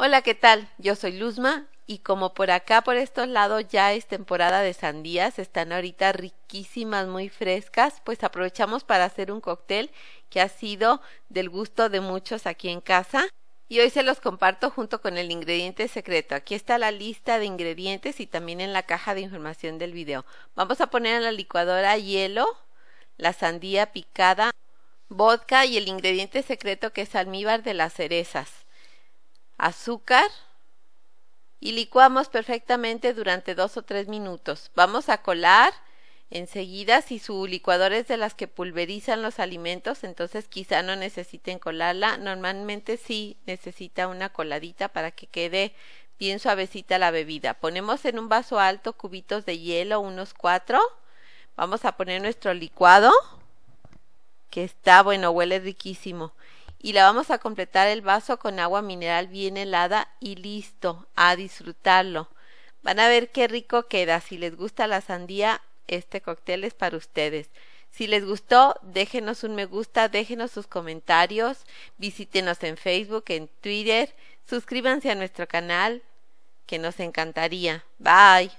Hola, ¿qué tal? Yo soy Luzma y como por acá, por estos lados ya es temporada de sandías, están ahorita riquísimas, muy frescas, pues aprovechamos para hacer un cóctel que ha sido del gusto de muchos aquí en casa. Y hoy se los comparto junto con el ingrediente secreto. Aquí está la lista de ingredientes y también en la caja de información del video. Vamos a poner en la licuadora hielo, la sandía picada, vodka y el ingrediente secreto que es almíbar de las cerezas azúcar y licuamos perfectamente durante dos o tres minutos. Vamos a colar enseguida. Si su licuadora es de las que pulverizan los alimentos, entonces quizá no necesiten colarla. Normalmente sí necesita una coladita para que quede bien suavecita la bebida. Ponemos en un vaso alto cubitos de hielo, unos cuatro. Vamos a poner nuestro licuado, que está bueno, huele riquísimo y la vamos a completar el vaso con agua mineral bien helada y listo, a disfrutarlo. Van a ver qué rico queda. Si les gusta la sandía, este cóctel es para ustedes. Si les gustó, déjenos un me gusta, déjenos sus comentarios, visítenos en Facebook, en Twitter, suscríbanse a nuestro canal, que nos encantaría. Bye.